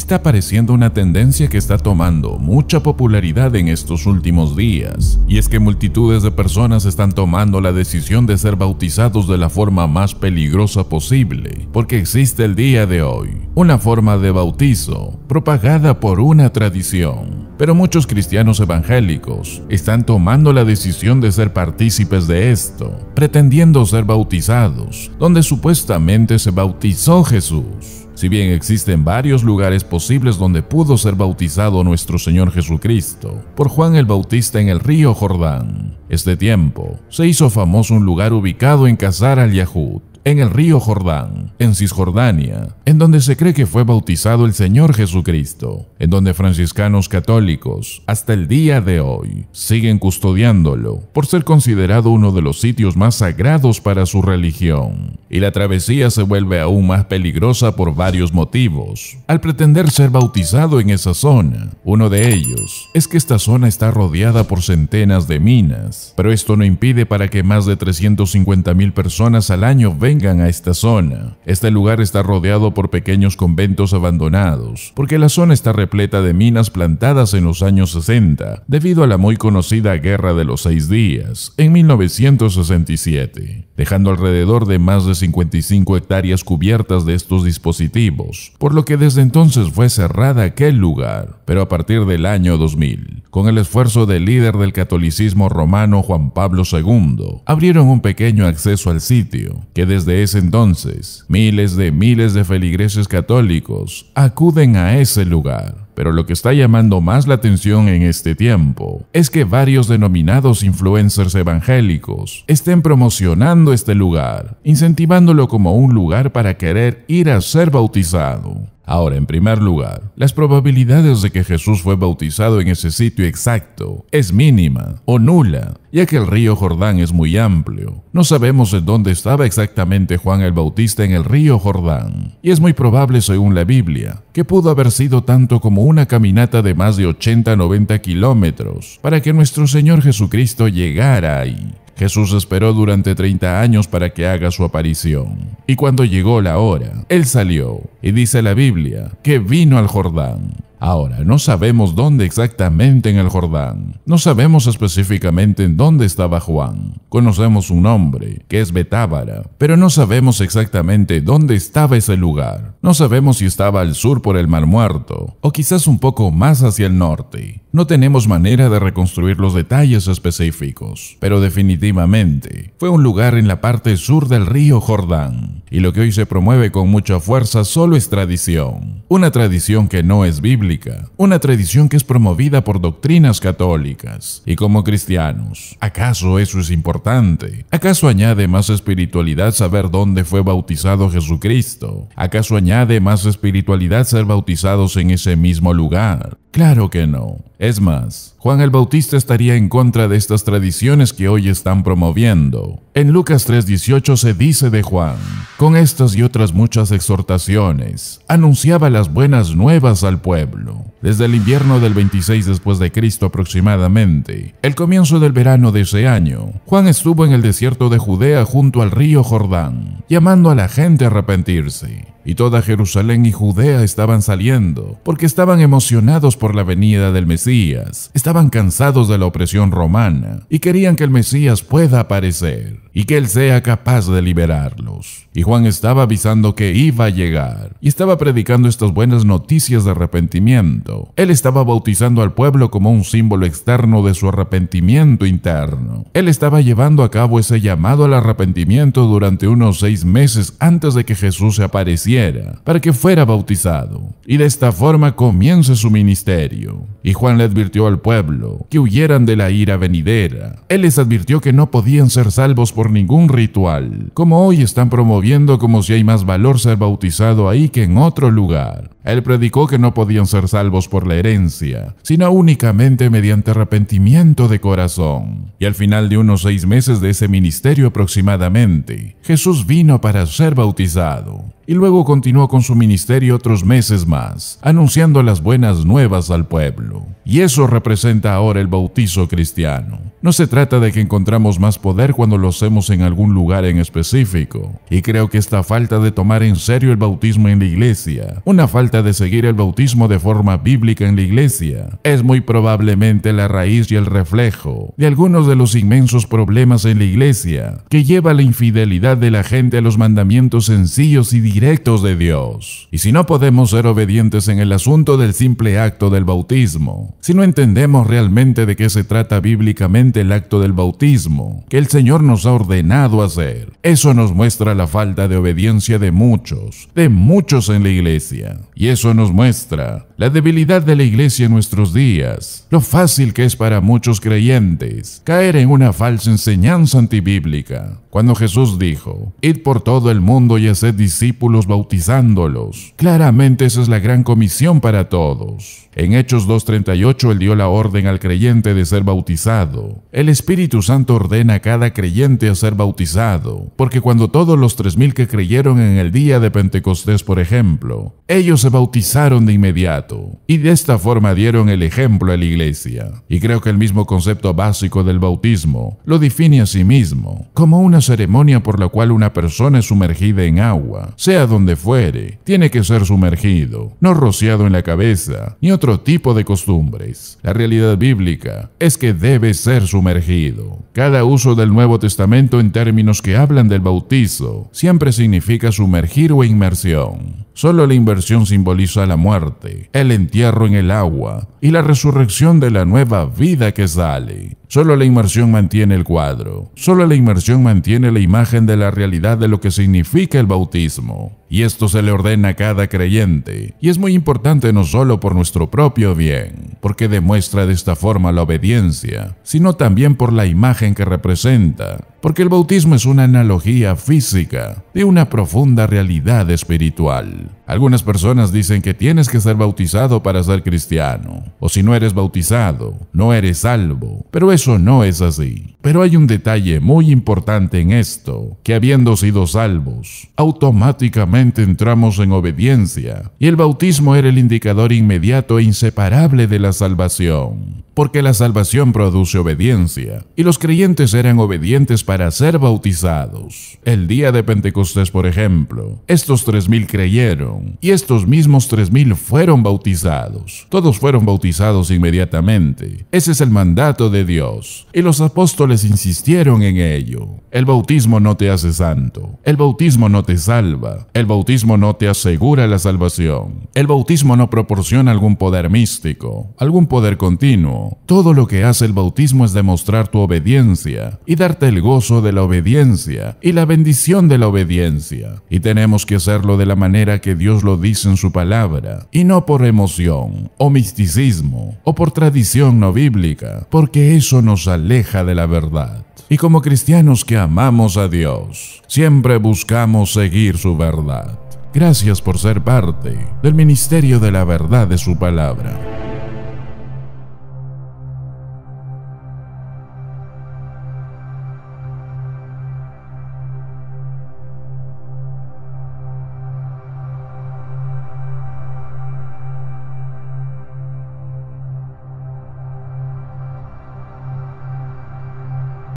está apareciendo una tendencia que está tomando mucha popularidad en estos últimos días, y es que multitudes de personas están tomando la decisión de ser bautizados de la forma más peligrosa posible, porque existe el día de hoy una forma de bautizo propagada por una tradición. Pero muchos cristianos evangélicos están tomando la decisión de ser partícipes de esto, pretendiendo ser bautizados, donde supuestamente se bautizó Jesús. Si bien existen varios lugares posibles donde pudo ser bautizado nuestro Señor Jesucristo por Juan el Bautista en el río Jordán, este tiempo se hizo famoso un lugar ubicado en Casar al Yahud, en el río Jordán, en Cisjordania, en donde se cree que fue bautizado el Señor Jesucristo, en donde franciscanos católicos, hasta el día de hoy, siguen custodiándolo por ser considerado uno de los sitios más sagrados para su religión. Y la travesía se vuelve aún más peligrosa por varios motivos, al pretender ser bautizado en esa zona. Uno de ellos es que esta zona está rodeada por centenas de minas, pero esto no impide para que más de 350 mil personas al año vengan a esta zona. Este lugar está rodeado por pequeños conventos abandonados, porque la zona está repleta de minas plantadas en los años 60, debido a la muy conocida Guerra de los Seis Días, en 1967 dejando alrededor de más de 55 hectáreas cubiertas de estos dispositivos, por lo que desde entonces fue cerrada aquel lugar, pero a partir del año 2000, con el esfuerzo del líder del catolicismo romano Juan Pablo II, abrieron un pequeño acceso al sitio, que desde ese entonces miles de miles de feligreses católicos acuden a ese lugar pero lo que está llamando más la atención en este tiempo es que varios denominados influencers evangélicos estén promocionando este lugar, incentivándolo como un lugar para querer ir a ser bautizado. Ahora, en primer lugar, las probabilidades de que Jesús fue bautizado en ese sitio exacto es mínima o nula, ya que el río Jordán es muy amplio. No sabemos en dónde estaba exactamente Juan el Bautista en el río Jordán, y es muy probable, según la Biblia, que pudo haber sido tanto como una caminata de más de 80-90 kilómetros para que nuestro Señor Jesucristo llegara ahí. Jesús esperó durante 30 años para que haga su aparición. Y cuando llegó la hora, Él salió, y dice la Biblia, que vino al Jordán. Ahora, no sabemos dónde exactamente en el Jordán. No sabemos específicamente en dónde estaba Juan. Conocemos un hombre que es Betábara, pero no sabemos exactamente dónde estaba ese lugar. No sabemos si estaba al sur por el Mar Muerto, o quizás un poco más hacia el norte. No tenemos manera de reconstruir los detalles específicos, pero definitivamente fue un lugar en la parte sur del río Jordán, y lo que hoy se promueve con mucha fuerza solo es tradición. Una tradición que no es bíblica, una tradición que es promovida por doctrinas católicas, y como cristianos, ¿acaso eso es importante? ¿Acaso añade más espiritualidad saber dónde fue bautizado Jesucristo? ¿Acaso añade más espiritualidad ser bautizados en ese mismo lugar? Claro que no. Es más, Juan el Bautista estaría en contra de estas tradiciones que hoy están promoviendo. En Lucas 3:18 se dice de Juan, con estas y otras muchas exhortaciones, anunciaba las buenas nuevas al pueblo. Desde el invierno del 26 después de Cristo aproximadamente, el comienzo del verano de ese año, Juan estuvo en el desierto de Judea junto al río Jordán, llamando a la gente a arrepentirse y toda Jerusalén y Judea estaban saliendo, porque estaban emocionados por la venida del Mesías, estaban cansados de la opresión romana, y querían que el Mesías pueda aparecer, y que él sea capaz de liberarlos. Y Juan estaba avisando que iba a llegar, y estaba predicando estas buenas noticias de arrepentimiento. Él estaba bautizando al pueblo como un símbolo externo de su arrepentimiento interno. Él estaba llevando a cabo ese llamado al arrepentimiento durante unos seis meses antes de que Jesús se apareciera para que fuera bautizado, y de esta forma comience su ministerio. Y Juan le advirtió al pueblo que huyeran de la ira venidera. Él les advirtió que no podían ser salvos por ningún ritual, como hoy están promoviendo como si hay más valor ser bautizado ahí que en otro lugar. Él predicó que no podían ser salvos por la herencia, sino únicamente mediante arrepentimiento de corazón. Y al final de unos seis meses de ese ministerio aproximadamente, Jesús vino para ser bautizado. Y luego continuó con su ministerio otros meses más, anunciando las buenas nuevas al pueblo. Y eso representa ahora el bautizo cristiano. No se trata de que encontramos más poder cuando lo hacemos en algún lugar en específico. Y creo que esta falta de tomar en serio el bautismo en la iglesia, una falta de seguir el bautismo de forma bíblica en la iglesia, es muy probablemente la raíz y el reflejo de algunos de los inmensos problemas en la iglesia que lleva la infidelidad de la gente a los mandamientos sencillos y directos de Dios. Y si no podemos ser obedientes en el asunto del simple acto del bautismo, si no entendemos realmente de qué se trata bíblicamente el acto del bautismo que el Señor nos ha ordenado hacer, eso nos muestra la falta de obediencia de muchos, de muchos en la iglesia. Y eso nos muestra la debilidad de la iglesia en nuestros días, lo fácil que es para muchos creyentes caer en una falsa enseñanza antibíblica. Cuando Jesús dijo, Id por todo el mundo y haced discípulos bautizándolos, claramente esa es la gran comisión para todos. En Hechos 2.38 él dio la orden al creyente de ser bautizado. El Espíritu Santo ordena a cada creyente a ser bautizado. Porque cuando todos los 3.000 que creyeron en el día de Pentecostés, por ejemplo, ellos se bautizaron de inmediato y de esta forma dieron el ejemplo a la iglesia. Y creo que el mismo concepto básico del bautismo lo define a sí mismo, como una ceremonia por la cual una persona es sumergida en agua, sea donde fuere, tiene que ser sumergido, no rociado en la cabeza, ni otro tipo de costumbres. La realidad bíblica es que debe ser sumergido. Cada uso del Nuevo Testamento en términos que hablan del bautizo siempre significa sumergir o inmersión. Solo la inversión simboliza la muerte, el entierro en el agua y la resurrección de la nueva vida que sale. Solo la inmersión mantiene el cuadro. Solo la inmersión mantiene la imagen de la realidad de lo que significa el bautismo y esto se le ordena a cada creyente, y es muy importante no solo por nuestro propio bien, porque demuestra de esta forma la obediencia, sino también por la imagen que representa, porque el bautismo es una analogía física de una profunda realidad espiritual. Algunas personas dicen que tienes que ser bautizado para ser cristiano, o si no eres bautizado, no eres salvo, pero eso no es así. Pero hay un detalle muy importante en esto, que habiendo sido salvos, automáticamente entramos en obediencia, y el bautismo era el indicador inmediato e inseparable de la salvación porque la salvación produce obediencia, y los creyentes eran obedientes para ser bautizados. El día de Pentecostés, por ejemplo, estos tres creyeron, y estos mismos 3.000 fueron bautizados. Todos fueron bautizados inmediatamente. Ese es el mandato de Dios, y los apóstoles insistieron en ello. El bautismo no te hace santo, el bautismo no te salva, el bautismo no te asegura la salvación, el bautismo no proporciona algún poder místico, algún poder continuo, todo lo que hace el bautismo es demostrar tu obediencia y darte el gozo de la obediencia y la bendición de la obediencia. Y tenemos que hacerlo de la manera que Dios lo dice en su palabra y no por emoción o misticismo o por tradición no bíblica, porque eso nos aleja de la verdad. Y como cristianos que amamos a Dios, siempre buscamos seguir su verdad. Gracias por ser parte del Ministerio de la Verdad de su Palabra.